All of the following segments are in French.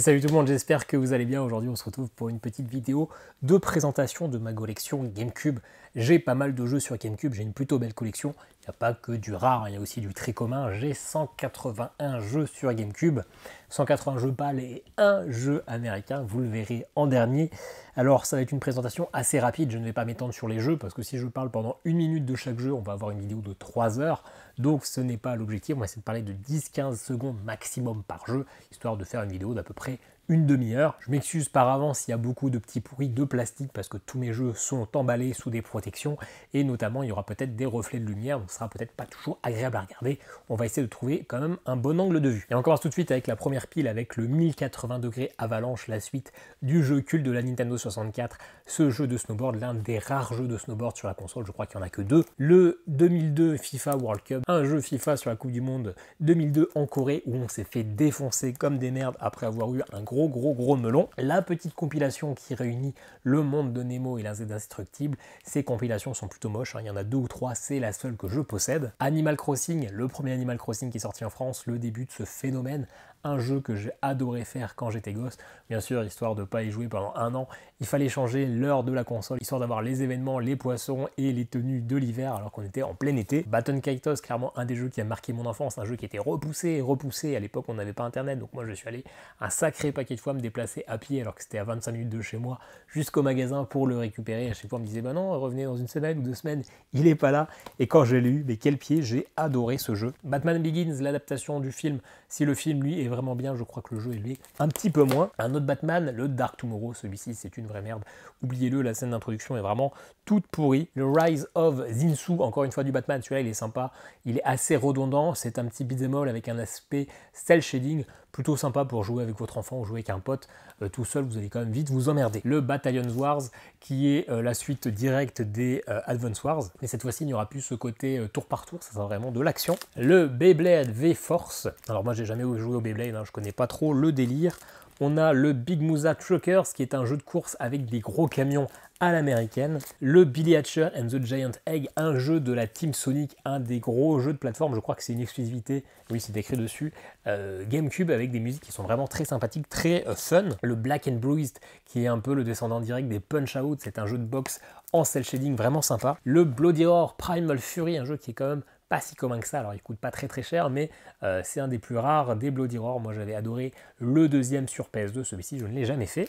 salut tout le monde, j'espère que vous allez bien. Aujourd'hui on se retrouve pour une petite vidéo de présentation de ma collection GameCube. J'ai pas mal de jeux sur GameCube, j'ai une plutôt belle collection n'y a pas que du rare, hein, il y a aussi du très commun. J'ai 181 jeux sur GameCube, 180 jeux PAL et un jeu américain, vous le verrez en dernier. Alors ça va être une présentation assez rapide, je ne vais pas m'étendre sur les jeux, parce que si je parle pendant une minute de chaque jeu, on va avoir une vidéo de 3 heures, donc ce n'est pas l'objectif, on va essayer de parler de 10-15 secondes maximum par jeu, histoire de faire une vidéo d'à peu près une demi-heure. Je m'excuse par avance s'il y a beaucoup de petits pourris de plastique parce que tous mes jeux sont emballés sous des protections et notamment il y aura peut-être des reflets de lumière, donc sera peut-être pas toujours agréable à regarder. On va essayer de trouver quand même un bon angle de vue. Et on commence tout de suite avec la première pile avec le 1080 degrés Avalanche, la suite du jeu culte de la Nintendo 64, ce jeu de snowboard, l'un des rares jeux de snowboard sur la console, je crois qu'il y en a que deux. Le 2002 FIFA World Cup, un jeu FIFA sur la Coupe du Monde 2002 en Corée où on s'est fait défoncer comme des merdes après avoir eu un gros gros, gros, melon. La petite compilation qui réunit le monde de Nemo et Z Indestructible, ces compilations sont plutôt moches. Hein. Il y en a deux ou trois, c'est la seule que je possède. Animal Crossing, le premier Animal Crossing qui est sorti en France, le début de ce phénomène un jeu que j'ai adoré faire quand j'étais gosse. Bien sûr, histoire de ne pas y jouer pendant un an, il fallait changer l'heure de la console, histoire d'avoir les événements, les poissons et les tenues de l'hiver alors qu'on était en plein été. Baton Kaitos, clairement un des jeux qui a marqué mon enfance, un jeu qui était repoussé et repoussé. À l'époque, on n'avait pas internet, donc moi je suis allé un sacré paquet de fois me déplacer à pied alors que c'était à 25 minutes de chez moi jusqu'au magasin pour le récupérer. À chaque fois, on me disait, bah non, revenez dans une semaine ou deux semaines, il est pas là. Et quand je l'ai mais quel pied, j'ai adoré ce jeu. Batman Begins, l'adaptation du film, si le film lui est vraiment bien, je crois que le jeu est lui un petit peu moins. Un autre Batman, le Dark Tomorrow, celui-ci c'est une vraie merde. Oubliez-le, la scène d'introduction est vraiment toute pourrie. Le Rise of Zinsu, encore une fois du Batman, celui-là il est sympa, il est assez redondant, c'est un petit bidémol avec un aspect cel shading plutôt sympa pour jouer avec votre enfant ou jouer avec un pote euh, tout seul, vous allez quand même vite vous emmerder. Le Battalion Wars, qui est euh, la suite directe des euh, Advance Wars, mais cette fois-ci, il n'y aura plus ce côté tour par tour, ça sera vraiment de l'action. Le Beyblade V-Force, alors moi, j'ai jamais joué au Beyblade, hein, je connais pas trop le délire. On a le Big Musa Truckers, qui est un jeu de course avec des gros camions à l'américaine. Le Billy Hatcher and the Giant Egg, un jeu de la Team Sonic, un des gros jeux de plateforme, je crois que c'est une exclusivité, oui c'est écrit dessus, euh, GameCube avec des musiques qui sont vraiment très sympathiques, très euh, fun. Le Black and Bruised, qui est un peu le descendant direct des Punch Out, c'est un jeu de boxe en cel shading vraiment sympa. Le Bloody Horror Primal Fury, un jeu qui est quand même pas si commun que ça, alors il coûte pas très très cher, mais euh, c'est un des plus rares des Bloody Roar. Moi j'avais adoré le deuxième sur PS2, celui-ci je ne l'ai jamais fait.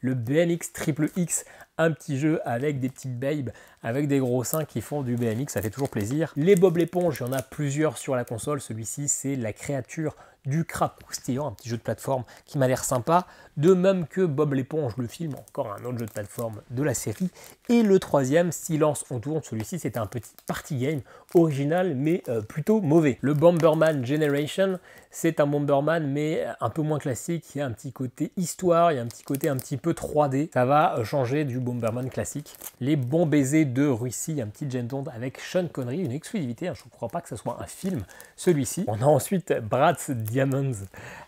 Le BMX Triple X, un petit jeu avec des petites babes avec des gros seins qui font du BMX, ça fait toujours plaisir. Les Bob l'éponge, il y en a plusieurs sur la console, celui-ci c'est la créature du crap un petit jeu de plateforme qui m'a l'air sympa, de même que Bob l'éponge, le film, encore un autre jeu de plateforme de la série, et le troisième, Silence on tourne, celui-ci c'est un petit party game original mais euh, plutôt mauvais. Le Bomberman Generation, c'est un Bomberman mais un peu moins classique, il y a un petit côté histoire, il y a un petit côté un petit peu 3D, ça va changer du Bomberman classique. Les bons baisers de Russie, un petit James avec Sean Connery, une exclusivité, hein, je ne crois pas que ce soit un film, celui-ci. On a ensuite Bratz Diamonds,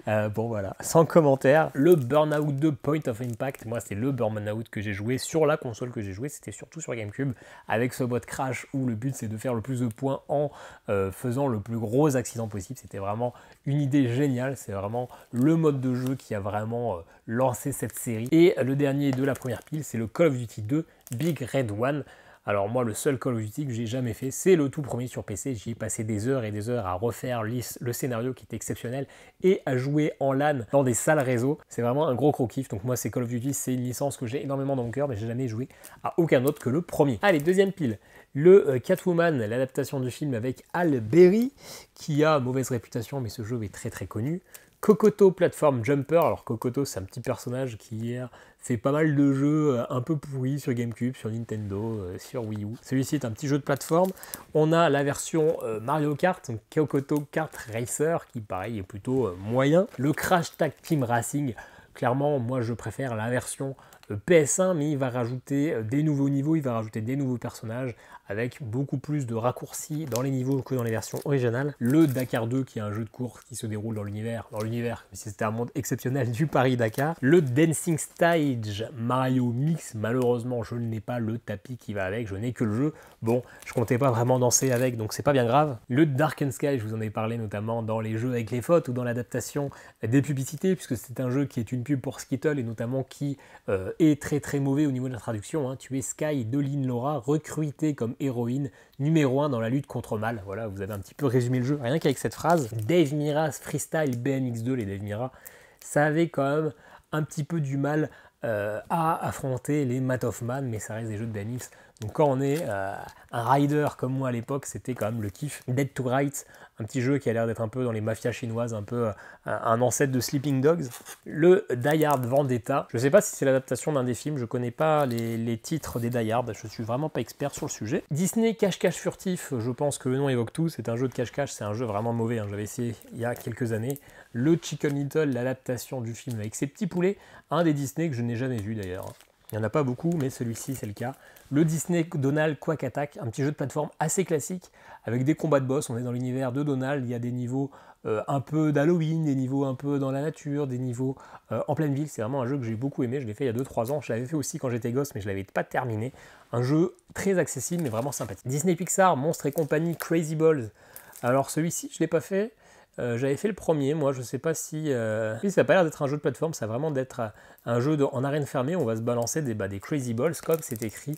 euh, bon voilà, sans commentaire, le Burnout de Point of Impact, moi c'est le Burnout que j'ai joué sur la console que j'ai joué, c'était surtout sur GameCube, avec ce mode crash où le but c'est de faire le plus de points en euh, faisant le plus gros accident possible, c'était vraiment une idée géniale. C'est vraiment le mode de jeu qui a vraiment euh, lancé cette série. Et le dernier de la première pile, c'est le Call of Duty 2 Big Red One. Alors moi, le seul Call of Duty que j'ai jamais fait, c'est le tout premier sur PC. J'y ai passé des heures et des heures à refaire le scénario qui est exceptionnel et à jouer en LAN dans des salles réseau. C'est vraiment un gros gros kiff. Donc moi, c'est Call of Duty, c'est une licence que j'ai énormément dans mon cœur, mais j'ai jamais joué à aucun autre que le premier. Allez, deuxième pile le euh, Catwoman, l'adaptation du film avec Al Berry, qui a mauvaise réputation, mais ce jeu est très très connu. Kokoto Platform Jumper, alors Kokoto c'est un petit personnage qui hier fait pas mal de jeux euh, un peu pourris sur GameCube, sur Nintendo, euh, sur Wii U. Celui-ci est un petit jeu de plateforme. On a la version Mario Kart, donc Kokoto Kart Racer, qui pareil est plutôt moyen. Le Crash Tag Team Racing, clairement moi je préfère la version PS1, mais il va rajouter des nouveaux niveaux, il va rajouter des nouveaux personnages avec beaucoup plus de raccourcis dans les niveaux que dans les versions originales. Le Dakar 2, qui est un jeu de course qui se déroule dans l'univers, dans l'univers, mais c'était un monde exceptionnel du Paris-Dakar. Le Dancing Stage Mario Mix, malheureusement, je n'ai pas le tapis qui va avec, je n'ai que le jeu. Bon, je comptais pas vraiment danser avec, donc c'est pas bien grave. Le Dark and Sky, je vous en ai parlé notamment dans les jeux avec les fautes ou dans l'adaptation des publicités, puisque c'est un jeu qui est une pub pour Skittle et notamment qui euh, est très très mauvais au niveau de la traduction. Hein. Tu es Sky de Laura, recruité comme héroïne numéro 1 dans la lutte contre le mal. Voilà, vous avez un petit peu résumé le jeu. Rien qu'avec cette phrase, Dave Mirra Freestyle BMX2, les Dave Mira, ça avait quand même un petit peu du mal euh, à affronter les Matt of Man, mais ça reste des jeux de BMX donc quand on est euh, un rider comme moi à l'époque, c'était quand même le kiff. Dead to Rights, un petit jeu qui a l'air d'être un peu dans les mafias chinoises, un peu euh, un ancêtre de Sleeping Dogs. Le Die Hard Vendetta, je ne sais pas si c'est l'adaptation d'un des films, je ne connais pas les, titres des Die Hard, je ne suis vraiment pas expert sur le sujet. Disney Cache-Cache Furtif, je pense que le nom évoque tout, c'est un jeu de cache-cache, c'est un jeu vraiment mauvais, hein, j'avais essayé il y a quelques années. Le Chicken Little, l'adaptation du film avec ses petits poulets, un des Disney que je n'ai jamais vu d'ailleurs. Il n'y en a pas beaucoup, mais celui-ci, c'est le cas. Le Disney Donald Quack Attack, un petit jeu de plateforme assez classique, avec des combats de boss. On est dans l'univers de Donald, il y a des niveaux euh, un peu d'Halloween, des niveaux un peu dans la nature, des niveaux euh, en pleine ville. C'est vraiment un jeu que j'ai beaucoup aimé, je l'ai fait il y a 2-3 ans. Je l'avais fait aussi quand j'étais gosse, mais je ne l'avais pas terminé. Un jeu très accessible, mais vraiment sympathique. Disney Pixar, Monstres et compagnie, Crazy Balls. Alors celui-ci, je ne l'ai pas fait. Euh, j'avais fait le premier, moi, je sais pas si. Euh, ça a pas l'air d'être un jeu de plateforme, ça a vraiment d'être euh, un jeu de... en arène fermée. On va se balancer des, bah, des Crazy Balls, comme c'est écrit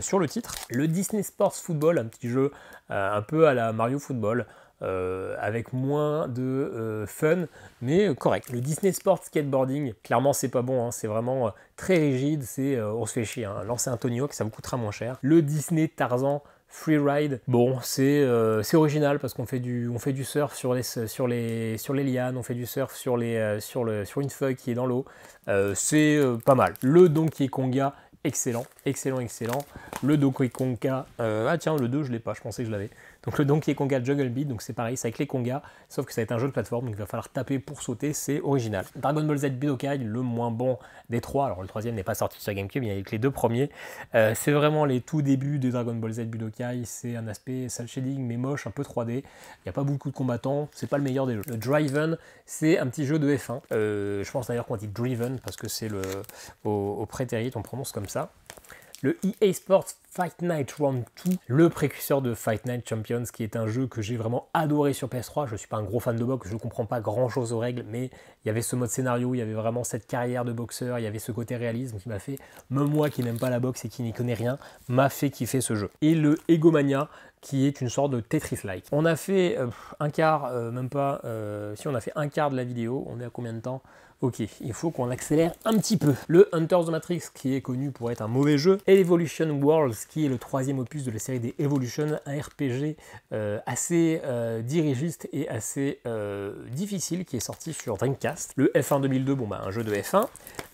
sur le titre. Le Disney Sports Football, un petit jeu un peu à la Mario Football. avec moins de fun, mais correct. Le Disney Sports Skateboarding, clairement, c'est pas bon, hein, c'est vraiment très rigide, c'est on se fait chier. Hein. un Tony Hawk, ça vous coûtera moins cher. Le Disney Tarzan, Free Ride, Bon, euh, c'est original parce qu'on fait, du, fait du surf sur les, sur, les, sur les lianes, on fait du surf sur, les, euh, sur, le, sur une feuille qui est dans l'eau. Euh, c'est pas mal. Le Donkey Konga, excellent, excellent, excellent. Le Donkey Konga, ah tiens, le 2, je l'ai pas, je pensais que je l'avais. Donc le Donkey Konga Jungle Beat, donc c'est pareil, c'est avec les Kongas, sauf que ça va être un jeu de plateforme, donc il va falloir taper pour sauter, c'est original. Dragon Ball Z Budokai, le moins bon des trois, alors le troisième n'est pas sorti sur GameCube, il y a que les deux premiers. Euh, c'est vraiment les tout débuts de Dragon Ball Z Budokai, c'est un aspect cel shading mais moche, un peu 3D, il n'y a pas beaucoup de combattants, c'est pas le meilleur des jeux. Le Driven, c'est un petit jeu de F1, euh, je pense d'ailleurs qu'on dit Driven parce que c'est le au, au prétérit, on prononce comme ça le EA Sports Fight Night Round 2, le précurseur de Fight Night Champions, qui est un jeu que j'ai vraiment adoré sur PS3. Je ne suis pas un gros fan de boxe, je ne comprends pas grand chose aux règles, mais il y avait ce mode scénario, il y avait vraiment cette carrière de boxeur, il y avait ce côté réalisme qui m'a fait, même moi qui n'aime pas la boxe et qui n'y connais rien, m'a fait kiffer ce jeu. Et le Egomania, qui est une sorte de Tetris-like. On a fait euh, un quart, euh, même pas, euh, si on a fait un quart de la vidéo, on est à combien de temps Ok, il faut qu'on accélère un petit peu. Le Hunters of Matrix, qui est connu pour être un mauvais jeu, et Evolution Worlds, qui est le troisième opus de la série des Evolution, un RPG euh, assez euh, dirigiste et assez euh, difficile, qui est sorti sur Dreamcast. Le F1 2002, bon bah un jeu de F1.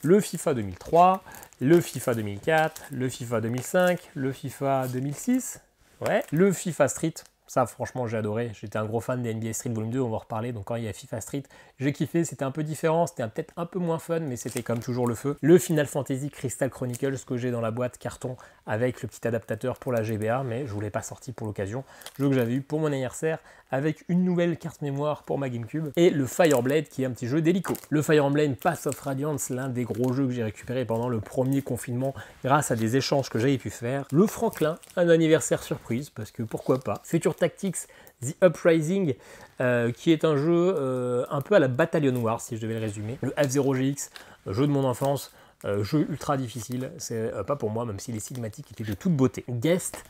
Le FIFA 2003, le FIFA 2004, le FIFA 2005, le FIFA 2006, ouais. Le FIFA Street, ça, franchement, j'ai adoré. J'étais un gros fan des NBA Street Volume 2, on va en reparler. Donc, quand il y a FIFA Street, j'ai kiffé. C'était un peu différent, c'était peut-être un peu moins fun, mais c'était comme toujours le feu. Le Final Fantasy Crystal Chronicles, que j'ai dans la boîte carton avec le petit adaptateur pour la GBA, mais je ne pas sorti pour l'occasion. Jeu que j'avais eu pour mon anniversaire avec une nouvelle carte mémoire pour ma GameCube et le Fireblade qui est un petit jeu délicat. Le Fireblade Emblem Pass of Radiance, l'un des gros jeux que j'ai récupéré pendant le premier confinement grâce à des échanges que j'avais pu faire. Le Franklin, un anniversaire surprise parce que pourquoi pas. Future Tactics The Uprising, euh, qui est un jeu euh, un peu à la Battalion Noir si je devais le résumer. Le F0GX, jeu de mon enfance, euh, jeu ultra difficile, c'est pas pour moi, même si les cinématiques étaient de toute beauté. Guest,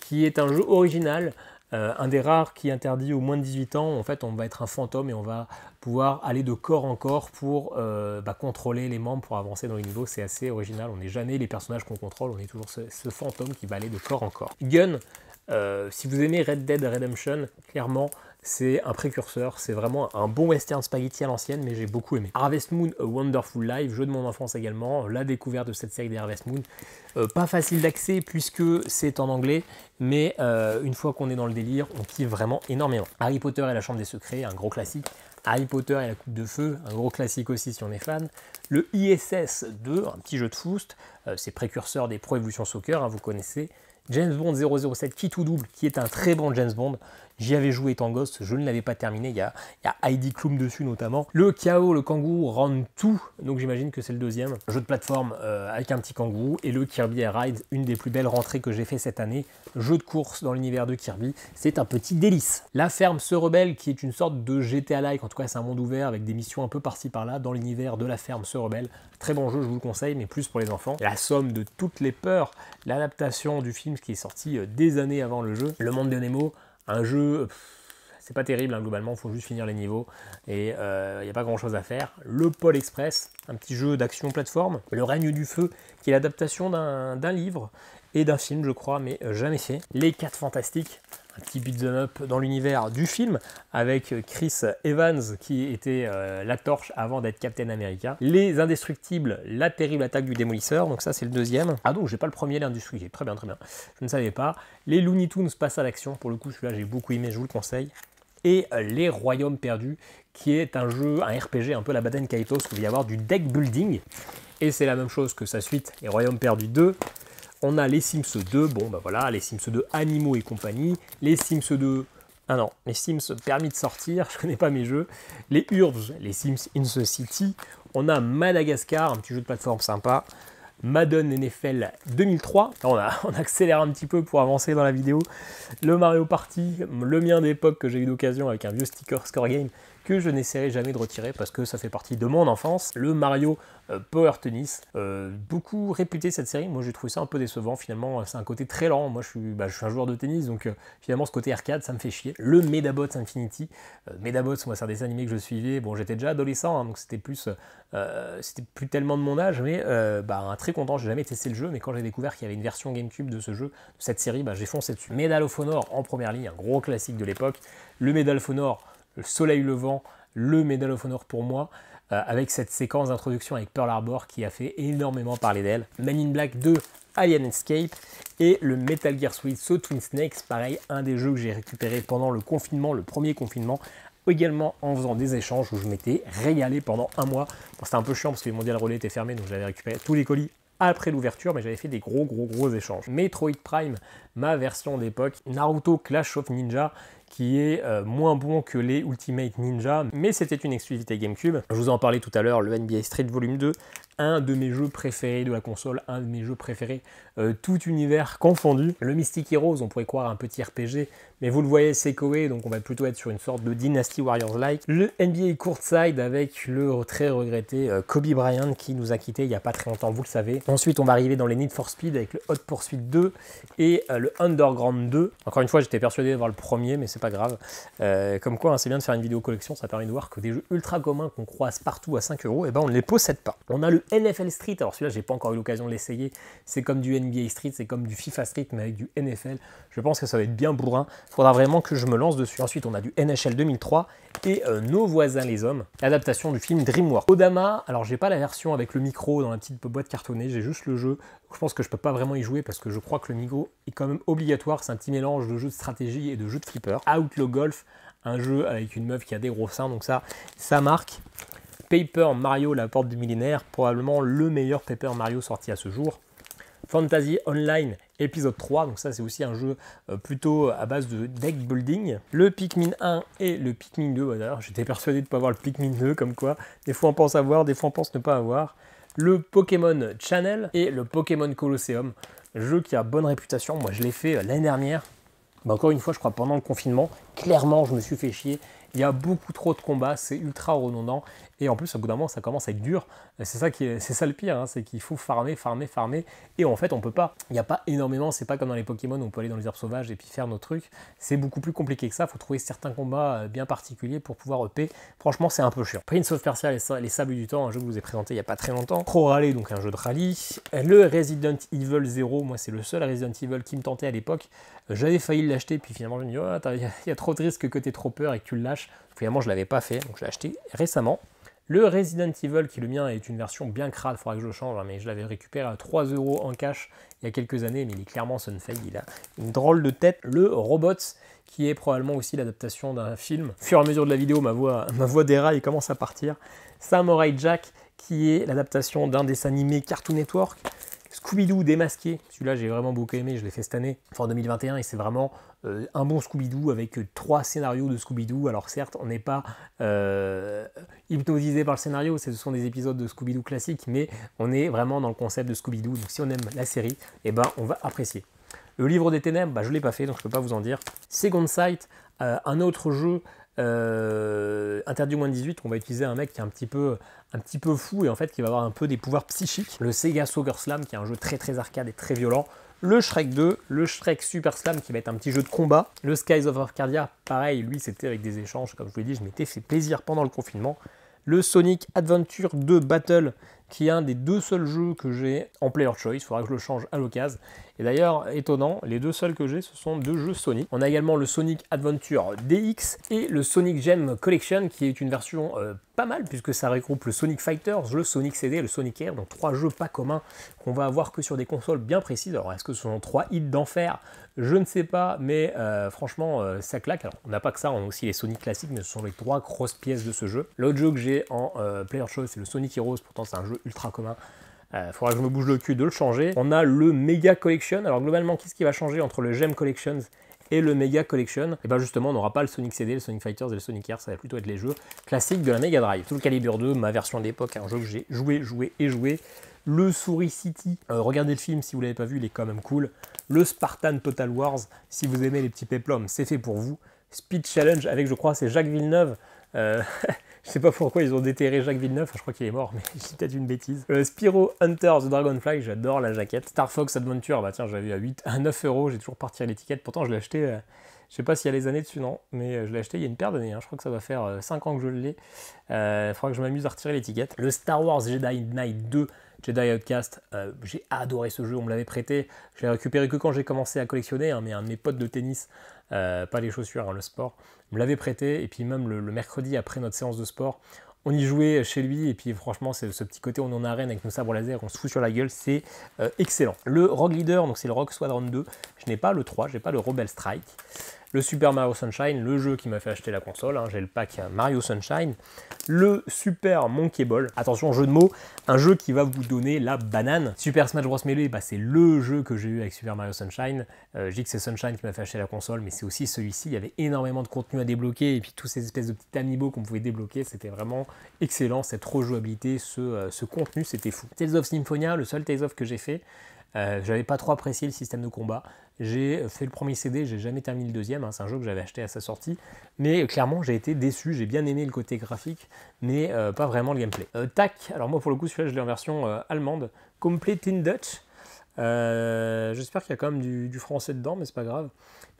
qui est un jeu original, un des rares qui interdit aux moins de 18 ans, en fait, on va être un fantôme et on va pouvoir aller de corps en corps pour bah, contrôler les membres, pour avancer dans les niveaux. C'est assez original. On n'est jamais les personnages qu'on contrôle, on est toujours ce, ce, fantôme qui va aller de corps en corps. Gun, euh, si vous aimez Red Dead Redemption, clairement, c'est un précurseur, c'est vraiment un bon western spaghetti à l'ancienne, mais j'ai beaucoup aimé. Harvest Moon, A Wonderful Life, jeu de mon enfance également, la découverte de cette série des Harvest Moon. Euh, pas facile d'accès puisque c'est en anglais, mais euh, une fois qu'on est dans le délire, on kiffe vraiment énormément. Harry Potter et la Chambre des Secrets, un gros classique. Harry Potter et la Coupe de Feu, un gros classique aussi si on est fan. Le ISS 2, un petit jeu de foust c'est précurseur des Pro Evolution Soccer, hein, vous connaissez. James Bond 007 qui tout double, qui est un très bon James Bond, J'y avais joué étant gosse, je ne l'avais pas terminé, il y, a, Heidi Klum dessus notamment. Le Chaos, le kangourou Round tout, donc j'imagine que c'est le deuxième. Jeu de plateforme euh, avec un petit kangourou et le Kirby Ride, une des plus belles rentrées que j'ai fait cette année. Jeu de course dans l'univers de Kirby, c'est un petit délice. La ferme se rebelle qui est une sorte de GTA-like, en tout cas c'est un monde ouvert avec des missions un peu par-ci par-là dans l'univers de la ferme se rebelle. Très bon jeu, je vous le conseille, mais plus pour les enfants. La somme de toutes les peurs, l'adaptation du film qui est sorti euh, des années avant le jeu, le monde de Nemo, un jeu, c'est pas terrible hein, globalement, il faut juste finir les niveaux et il euh, n'y a pas grand chose à faire. Le Pôle Express, un petit jeu d'action plateforme. Le règne du feu, qui est l'adaptation d'un livre et d'un film, je crois, mais euh, jamais fait. Les 4 fantastiques, un petit beat'em up dans l'univers du film avec Chris Evans qui était euh, la torche avant d'être Captain America. Les Indestructibles, la terrible attaque du démolisseur, donc ça c'est le deuxième. Ah donc j'ai pas le premier, l'industrie. très bien, très bien, je ne savais pas. Les Looney Tunes passent à l'action, pour le coup celui-là j'ai beaucoup aimé, je vous le conseille. Et euh, Les Royaumes Perdus, qui est un jeu, un RPG un peu la Baden Kaitos, où il va y avoir du deck building. Et c'est la même chose que sa suite, Les Royaumes Perdus 2 on a les Sims 2, bon ben voilà, les Sims 2 Animaux et compagnie, les Sims 2 ah non, les Sims permis de sortir, je connais pas mes jeux. Les urges les Sims in the City. On a Madagascar, un petit jeu de plateforme sympa. Madden NFL 2003. On, on accélère un petit peu pour avancer dans la vidéo. Le Mario Party, le mien d'époque que j'ai eu d'occasion avec un vieux sticker Score Game que je n'essaierai jamais de retirer parce que ça fait partie de mon enfance, le Mario euh, Power Tennis. Euh, beaucoup réputé cette série, moi j'ai trouvé ça un peu décevant finalement, c'est un côté très lent, moi je suis, bah, un joueur de tennis donc euh, finalement ce côté arcade ça me fait chier. Le Medabots Infinity, Medabots moi c'est un dessin que je suivais, bon j'étais déjà adolescent hein, donc c'était plus, c'était plus tellement de mon âge mais bah, très content, j'ai jamais testé le jeu mais quand j'ai découvert qu'il y avait une version GameCube de ce jeu, de cette série, bah, j'ai foncé dessus. Medal of Honor en première ligne, un gros classique de l'époque, le Medal of Honor le Soleil Levant, le Medal of Honor pour moi, euh, avec cette séquence d'introduction avec Pearl Harbor qui a fait énormément parler d'elle. Man in Black 2, Alien Escape et le Metal Gear Solid so Twin Snakes, pareil, un des jeux que j'ai récupéré pendant le confinement, le premier confinement, également en faisant des échanges où je m'étais régalé pendant un mois. c'était un peu chiant parce que les Mondial relais étaient fermés, donc j'avais récupéré tous les colis après l'ouverture, mais j'avais fait des gros gros gros échanges. Metroid Prime, ma version d'époque, Naruto Clash of Ninja, qui est euh, moins bon que les Ultimate Ninja, mais c'était une exclusivité GameCube. Je vous en parlais tout à l'heure, le NBA Street Volume 2 un de mes jeux préférés de la console, un de mes jeux préférés, euh, tout univers confondu. Le Mystic Heroes, on pourrait croire un petit RPG, mais vous le voyez, c'est Koei, donc on va plutôt être sur une sorte de Dynasty Warriors-like. Le NBA Courtside avec le très regretté euh, Kobe Bryant qui nous a quittés il n'y a pas très longtemps, vous le savez. Ensuite, on va arriver dans les Need for Speed avec le Hot Pursuit 2 et euh, le Underground 2. Encore une fois, j'étais persuadé d'avoir le premier, mais c'est pas grave. comme quoi, hein, c'est bien de faire une vidéo collection, ça permet de voir que des jeux ultra communs qu'on croise partout à 5 euros, et eh ben on ne les possède pas. On a le NFL Street. Alors celui-là, j'ai pas encore eu l'occasion de l'essayer. C'est comme du NBA Street, c'est comme du FIFA Street, mais avec du NFL. Je pense que ça va être bien bourrin. Faudra vraiment que je me lance dessus. Ensuite, on a du NHL 2003 et euh, Nos voisins les hommes, adaptation du film DreamWorks. Odama, alors j'ai pas la version avec le micro dans la petite boîte cartonnée, j'ai juste le jeu. Je pense que je peux pas vraiment y jouer parce que je crois que le micro est quand même obligatoire. C'est un petit mélange de jeu de stratégie et de jeu de flipper. Outlaw Golf, un jeu avec une meuf qui a des gros seins, donc ça, ça marque. Paper Mario, la porte du millénaire, probablement le meilleur Paper Mario sorti à ce jour. Fantasy Online épisode 3, donc ça c'est aussi un jeu euh, plutôt à base de deck building. Le Pikmin 1 et le Pikmin 2, bah, d'ailleurs j'étais persuadé de ne pas avoir le Pikmin 2, comme quoi des fois on pense avoir, des fois on pense ne pas avoir. Le Pokémon Channel et le Pokémon Colosseum, jeu qui a bonne réputation, moi je l'ai fait euh, l'année dernière. Mais encore une fois, je crois pendant le confinement, clairement je me suis fait chier. Il y a beaucoup trop de combats, c'est ultra redondant et en plus, au bout d'un moment, ça commence à être dur. C'est ça, qui ça le pire, hein, c'est qu'il faut farmer, farmer, farmer. Et en fait, on peut pas. Il n'y a pas énormément, c'est pas comme dans les Pokémon on peut aller dans les herbes sauvages et puis faire nos trucs. C'est beaucoup plus compliqué que ça. Il faut trouver certains combats euh, bien particuliers pour pouvoir EP. Franchement, c'est un peu chiant. Prince of Persia, les, sables du temps, un jeu que je vous ai présenté il n'y a pas très longtemps. Pro Rally, donc un jeu de rallye. Le Resident Evil 0, moi, c'est le seul Resident Evil qui me tentait à l'époque. J'avais failli l'acheter, puis finalement, je me dis, oh, il y, a trop de risques que tu trop peur et que tu le lâches. Finalement, je l'avais pas fait, donc je l'ai acheté récemment. Le Resident Evil, qui le mien est une version bien crade, il faudra que je le change, hein, mais je l'avais récupéré à 3 euros en cash il y a quelques années, mais il est clairement Sunfade, il a une drôle de tête. Le Robots, qui est probablement aussi l'adaptation d'un film. Au fur et à mesure de la vidéo, ma voix, ma voix déraille commence à partir. Samurai Jack, qui est l'adaptation d'un dessin animé Cartoon Network. Scooby-Doo démasqué, celui-là j'ai vraiment beaucoup aimé, je l'ai fait cette année, enfin en 2021, et c'est vraiment euh, un bon Scooby-Doo avec trois scénarios de Scooby-Doo. Alors certes, on n'est pas euh, hypnotisé par le scénario, ce sont des épisodes de Scooby-Doo classiques, mais on est vraiment dans le concept de Scooby-Doo. Donc si on aime la série, eh ben, on va apprécier. Le livre des ténèbres, bah, je ne l'ai pas fait, donc je ne peux pas vous en dire. Second Sight, euh, un autre jeu interdit moins de 18, on va utiliser un mec qui est un petit peu, un petit peu fou et en fait qui va avoir un peu des pouvoirs psychiques. Le Sega Sauger Slam, qui est un jeu très très arcade et très violent le Shrek 2, le Shrek Super Slam qui va être un petit jeu de combat, le Skies of Arcadia, pareil, lui c'était avec des échanges, comme je vous l'ai dit, je m'étais fait plaisir pendant le confinement, le Sonic Adventure 2 Battle qui est un des deux seuls jeux que j'ai en player choice, il faudra que je le change à l'occasion. Et d'ailleurs, étonnant, les deux seuls que j'ai, ce sont deux jeux Sonic, On a également le Sonic Adventure DX et le Sonic Gem Collection, qui est une version euh, pas mal, puisque ça regroupe le Sonic Fighters, le Sonic CD et le Sonic Air, donc trois jeux pas communs qu'on va avoir que sur des consoles bien précises. Alors, est-ce que ce sont trois hits d'enfer Je ne sais pas, mais euh, franchement, euh, ça claque. Alors, on n'a pas que ça, on a aussi les Sonic classiques, mais ce sont les trois grosses pièces de ce jeu. L'autre jeu que j'ai en player choice, c'est le Sonic Heroes, pourtant c'est un jeu ultra commun. Euh, faudra que je me bouge le cul de le changer. On a le Mega Collection. Alors globalement, qu'est-ce qui va changer entre le Gem Collections et le Mega Collection Et eh bien justement, on n'aura pas le Sonic CD, le Sonic Fighters et le Sonic Air. Ça va plutôt être les jeux classiques de la Mega Drive. Tout le Calibre 2, ma version d'époque, un jeu que j'ai joué, joué et joué. Le Souris City, euh, regardez le film si vous l'avez pas vu, il est quand même cool. Le Spartan Total Wars, si vous aimez les petits péplums, c'est fait pour vous. Speed Challenge avec, je crois, c'est Jacques Villeneuve. Euh, je sais pas pourquoi ils ont déterré Jacques Villeneuve, je crois qu'il est mort, mais j'ai peut-être une bêtise. Spiro euh, Spyro Hunter the Dragonfly, j'adore la jaquette. Star Fox Adventure, bah tiens, j'avais à 8, à 9 euros, j'ai toujours parti à l'étiquette, pourtant je l'ai acheté, euh, je sais pas s'il y a les années dessus, non, mais je l'ai acheté il y a une paire d'années, hein. je crois que ça va faire 5 ans que je l'ai. Il faudra que je m'amuse à retirer l'étiquette. Le Star Wars Jedi Knight 2, Jedi Outcast, j'ai adoré ce jeu, on me l'avait prêté, je l'ai récupéré que quand j'ai commencé à collectionner, hein, mais un de mes potes de tennis euh, pas les chaussures, hein, le sport, me l'avait prêté. Et puis même le, mercredi après notre séance de sport, on y jouait chez lui. Et puis franchement, c'est ce petit côté on en arène avec nos sabres laser, on se fout sur la gueule, c'est euh, excellent. Le Rogue Leader, donc c'est le Rogue Squadron 2. Je n'ai pas le 3, je n'ai pas le Rebel Strike le Super Mario Sunshine, le jeu qui m'a fait acheter la console, hein, j'ai le pack Mario Sunshine, le Super Monkey Ball, attention jeu de mots, un jeu qui va vous donner la banane. Super Smash Bros Melee, bah, c'est le jeu que j'ai eu avec Super Mario Sunshine, euh, dit que c'est Sunshine qui m'a fait acheter la console, mais c'est aussi celui-ci, il y avait énormément de contenu à débloquer, et puis toutes ces espèces de petits amiibo qu'on pouvait débloquer, c'était vraiment excellent, cette rejouabilité, ce, euh, ce contenu, c'était fou. Tales of Symphonia, le seul Tales of que j'ai fait, euh, j'avais pas trop apprécié le système de combat. J'ai fait le premier CD, j'ai jamais terminé le deuxième, hein, c'est un jeu que j'avais acheté à sa sortie, mais euh, clairement j'ai été déçu, j'ai bien aimé le côté graphique, mais euh, pas vraiment le gameplay. tac, alors moi pour le coup celui-là je l'ai en version allemande, Complete in Dutch, euh, j'espère qu'il y a quand même du, français dedans, mais c'est pas grave.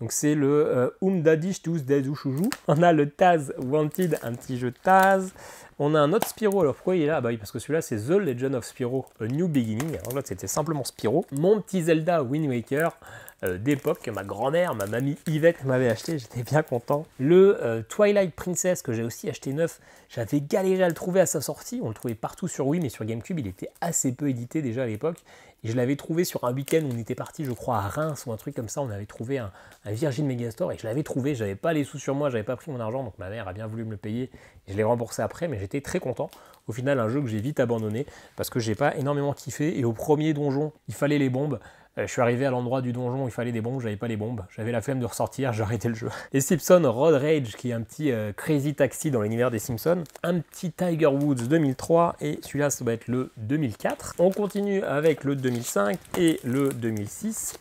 Donc c'est le euh, Umdadish tous Dezushouju. On a le Taz Wanted, un petit jeu Taz. On a un autre Spiro. Alors pourquoi il est là bah Parce que celui-là, c'est The Legend of Spiro, A New Beginning. Alors là, c'était simplement Spiro. Mon petit Zelda Wind Waker. Euh, d'époque que ma grand-mère, ma mamie Yvette m'avait acheté, j'étais bien content. Le euh, Twilight Princess que j'ai aussi acheté neuf, j'avais galéré à le trouver à sa sortie, on le trouvait partout sur Wii, mais sur GameCube il était assez peu édité déjà à l'époque, et je l'avais trouvé sur un week-end où on était parti, je crois, à Reims ou un truc comme ça, on avait trouvé un, Virgin Megastore, et je l'avais trouvé, j'avais pas les sous sur moi, j'avais pas pris mon argent, donc ma mère a bien voulu me le payer, je l'ai remboursé après, mais j'étais très content. Au final, un jeu que j'ai vite abandonné, parce que j'ai pas énormément kiffé, et au premier donjon, il fallait les bombes, euh, je suis arrivé à l'endroit du donjon où il fallait des bombes, j'avais pas les bombes, j'avais la flemme de ressortir, j'ai arrêté le jeu. Et Simpson Road Rage, qui est un petit euh, Crazy Taxi dans l'univers des Simpsons, un petit Tiger Woods 2003, et celui-là, ça va être le 2004. On continue avec le 2005 et le 2006.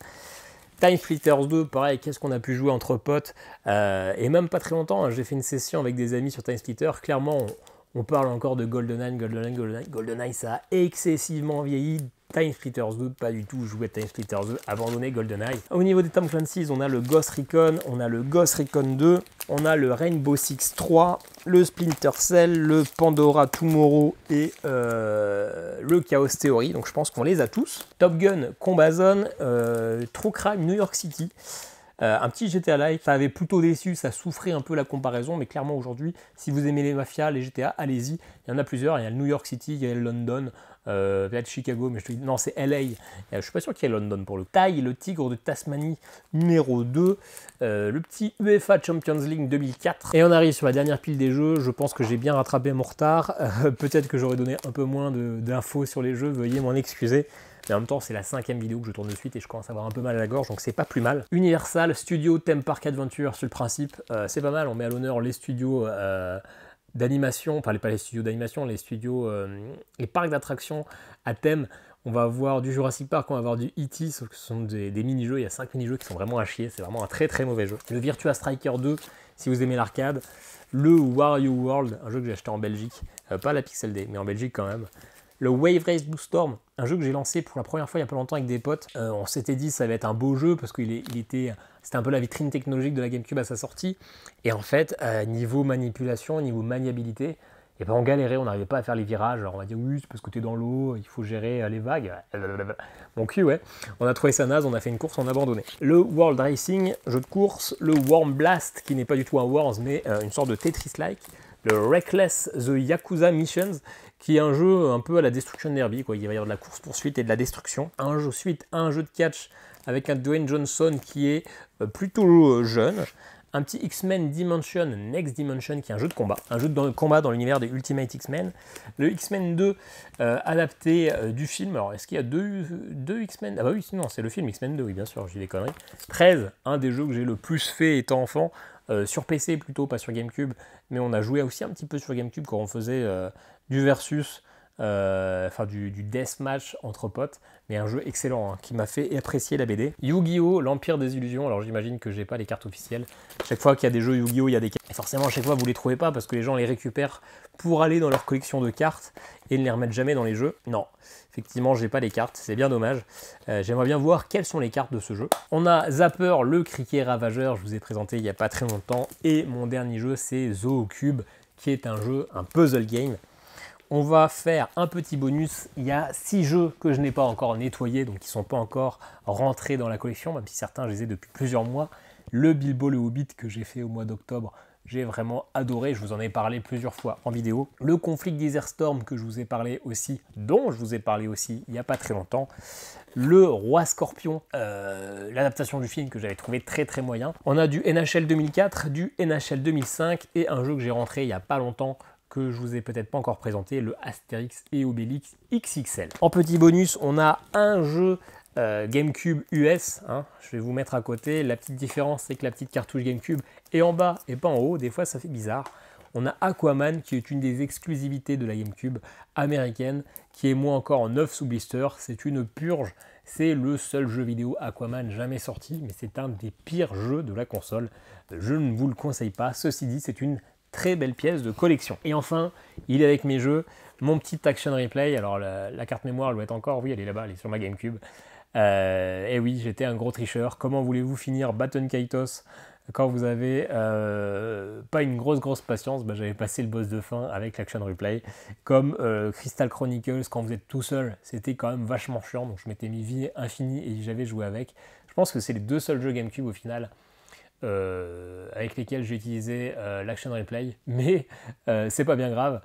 Time Splitters 2, pareil, qu'est-ce qu'on a pu jouer entre potes, euh, et même pas très longtemps, hein, j'ai fait une session avec des amis sur Time Splitter, clairement, on, parle encore de GoldenEye, GoldenEye, GoldenEye, GoldenEye, ça a excessivement vieilli, Time Splitters 2, pas du tout jouer Time Splitters 2, abandonner GoldenEye. Au niveau des Tom Clancy's, on a le Ghost Recon, on a le Ghost Recon 2, on a le Rainbow Six 3, le Splinter Cell, le Pandora Tomorrow et euh, le Chaos Theory, donc je pense qu'on les a tous. Top Gun, Combat Zone, euh, True Crime New York City. Euh, un petit GTA Live, ça avait plutôt déçu, ça souffrait un peu la comparaison, mais clairement aujourd'hui, si vous aimez les mafias, les GTA, allez-y. Il y en a plusieurs, il y a le New York City, il y a le London, euh, il y a Chicago, mais je te dis, non, c'est LA. Euh, je suis pas sûr qu'il y ait London pour le taille, le Tigre de Tasmanie numéro 2, euh, le petit UEFA Champions League 2004. Et on arrive sur la dernière pile des jeux, je pense que j'ai bien rattrapé mon retard. Peut-être que j'aurais donné un peu moins d'infos sur les jeux, veuillez m'en excuser en même temps, c'est la cinquième vidéo que je tourne de suite et je commence à avoir un peu mal à la gorge, donc c'est pas plus mal. Universal Studio Theme Park Adventure, sur le principe, euh, c'est pas mal. On met à l'honneur les studios euh, d'animation, enfin pas les studios d'animation, les studios, euh, les parcs d'attractions à thème. On va avoir du Jurassic Park, on va avoir du E.T., sauf que ce sont des, mini-jeux. Il y a cinq mini-jeux qui sont vraiment à chier. C'est vraiment un très très mauvais jeu. Le Virtua Striker 2, si vous aimez l'arcade. Le Wario World, un jeu que j'ai acheté en Belgique. pas la Pixel D, mais en Belgique quand même le Wave Race Blue Storm, un jeu que j'ai lancé pour la première fois il y a pas longtemps avec des potes. Euh, on s'était dit que ça allait être un beau jeu parce qu'il était, c'était un peu la vitrine technologique de la GameCube à sa sortie. Et en fait, euh, niveau manipulation, niveau maniabilité, et on galérait, on n'arrivait pas à faire les virages. Alors on va dit « oui, c'est parce que es dans l'eau, il faut gérer euh, les vagues. Mon cul, ouais. On a trouvé ça naze, on a fait une course, on a abandonné. Le World Racing, jeu de course, le Warm Blast, qui n'est pas du tout un wars mais une sorte de Tetris-like, le Reckless The Yakuza Missions, qui est un jeu un peu à la destruction Derby, quoi. Il va y avoir de la course-poursuite et de la destruction. Un jeu suite, un jeu de catch avec un Dwayne Johnson qui est euh, plutôt euh, jeune. Un petit X-Men Dimension, Next Dimension, qui est un jeu de combat, un jeu de combat dans l'univers des Ultimate X-Men. Le X-Men 2, euh, adapté du film. Alors, est-ce qu'il y a deux, deux X-Men Ah, bah oui, sinon c'est le film X-Men 2, oui, bien sûr, j'ai des conneries. 13, un des jeux que j'ai le plus fait étant enfant, euh, sur PC plutôt, pas sur GameCube, mais on a joué aussi un petit peu sur GameCube quand on faisait euh, du versus, euh, enfin du, du deathmatch entre potes, mais un jeu excellent hein, qui m'a fait apprécier la BD. Yu-Gi-Oh! L'Empire des Illusions, alors j'imagine que j'ai pas les cartes officielles. Chaque fois qu'il y a des jeux Yu-Gi-Oh! il y a des cartes. forcément, à chaque fois, vous les trouvez pas parce que les gens les récupèrent pour aller dans leur collection de cartes et ne les remettent jamais dans les jeux. Non, Effectivement, j'ai pas les cartes, c'est bien dommage. Euh, j'aimerais bien voir quelles sont les cartes de ce jeu. On a Zapper, le criquet ravageur, je vous ai présenté il n'y a pas très longtemps. Et mon dernier jeu, c'est Zoo Cube, qui est un jeu, un puzzle game. On va faire un petit bonus. Il y a six jeux que je n'ai pas encore nettoyés, donc qui ne sont pas encore rentrés dans la collection, même si certains je les ai depuis plusieurs mois. Le Bilbo le Hobbit que j'ai fait au mois d'octobre j'ai vraiment adoré, je vous en ai parlé plusieurs fois en vidéo. Le conflit Desert Storm que je vous ai parlé aussi, dont je vous ai parlé aussi il n'y a pas très longtemps. Le Roi Scorpion, euh, l'adaptation du film que j'avais trouvé très très moyen. On a du NHL 2004, du NHL 2005 et un jeu que j'ai rentré il n'y a pas longtemps, que je vous ai peut-être pas encore présenté, le Astérix et Obélix XXL. En petit bonus, on a un jeu euh, GameCube US. Hein, je vais vous mettre à côté. La petite différence, c'est que la petite cartouche GameCube est en bas et pas en haut. Des fois, ça fait bizarre. On a Aquaman, qui est une des exclusivités de la GameCube américaine, qui est moi encore en 9 sous blister. C'est une purge. C'est le seul jeu vidéo Aquaman jamais sorti, mais c'est un des pires jeux de la console. Je ne vous le conseille pas. Ceci dit, c'est une très belle pièce de collection. Et enfin, il est avec mes jeux, mon petit action replay. Alors la, carte mémoire doit être encore, oui, elle est là-bas, elle est sur ma GameCube et euh, eh oui, j'étais un gros tricheur. Comment voulez-vous finir Baton Kaitos quand vous avez euh, pas une grosse grosse patience, ben, j'avais passé le boss de fin avec l'action replay, comme euh, Crystal Chronicles quand vous êtes tout seul, c'était quand même vachement chiant, donc je m'étais mis vie infinie et j'avais joué avec. Je pense que c'est les deux seuls jeux GameCube au final avec lesquels j'ai utilisé l'action replay, mais c'est pas bien grave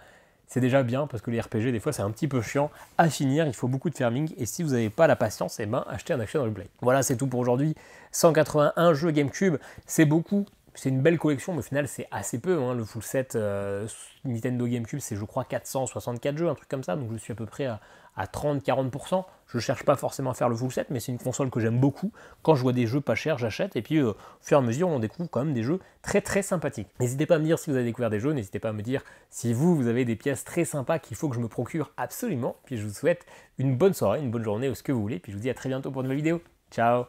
c'est déjà bien parce que les RPG, des fois, c'est un petit peu chiant à finir. Il faut beaucoup de farming. Et si vous n'avez pas la patience, eh ben, achetez un action replay. Voilà, c'est tout pour aujourd'hui. 181 jeux GameCube, c'est beaucoup c'est une belle collection, mais au final, c'est assez peu. Hein. Le full set euh, Nintendo GameCube, c'est je crois 464 jeux, un truc comme ça. Donc je suis à peu près à, 30-40%. Je ne cherche pas forcément à faire le full set, mais c'est une console que j'aime beaucoup. Quand je vois des jeux pas chers, j'achète. Et puis, euh, au fur et à mesure, on découvre quand même des jeux très très sympathiques. N'hésitez pas à me dire si vous avez découvert des jeux. N'hésitez pas à me dire si vous, vous avez des pièces très sympas qu'il faut que je me procure absolument. Puis je vous souhaite une bonne soirée, une bonne journée ou ce que vous voulez. Puis je vous dis à très bientôt pour une nouvelle vidéo. Ciao